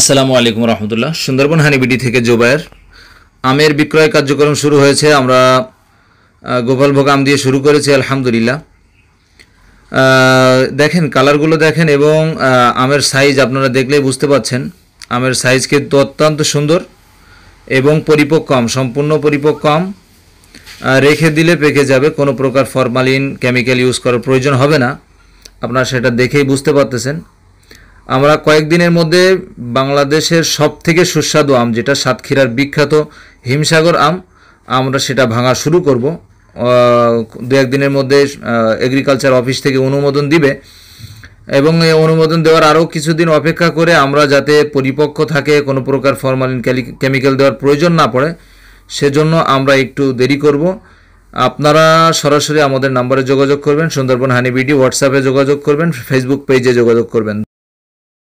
আসসালামু আলাইকুম রহমতুল্লাহ সুন্দরবন হানিবিটি থেকে জোবায়ের আমের বিক্রয় কার্যক্রম শুরু হয়েছে আমরা গোপালভোগ আম দিয়ে শুরু করেছি আলহামদুলিল্লাহ দেখেন কালারগুলো দেখেন এবং আমের সাইজ আপনারা দেখলেই বুঝতে পাচ্ছেন আমের সাইজ কিন্তু অত্যন্ত সুন্দর এবং পরিপক্কম সম্পূর্ণ পরিপক্কম রেখে দিলে পেকে যাবে কোনো প্রকার ফরমালিন কেমিক্যাল ইউজ করার প্রয়োজন হবে না আপনারা সেটা দেখেই বুঝতে পারতেছেন আমরা কয়েকদিনের মধ্যে বাংলাদেশের সব থেকে সুস্বাদু আম যেটা সাতক্ষীরার বিখ্যাত হিমসাগর আম আমরা সেটা ভাঙা শুরু করব দু একদিনের মধ্যে এগ্রিকালচার অফিস থেকে অনুমোদন দিবে এবং এই অনুমোদন দেওয়ার আরও কিছুদিন অপেক্ষা করে আমরা যাতে পরিপক্ক থাকে কোনো প্রকার ফরমালিন কেমিক্যাল দেওয়ার প্রয়োজন না পড়ে সেজন্য আমরা একটু দেরি করব আপনারা সরাসরি আমাদের নাম্বারে যোগাযোগ করবেন সুন্দরবন হানি বিডি হোয়াটসঅ্যাপে যোগাযোগ করবেন ফেসবুক পেজে যোগাযোগ করবেন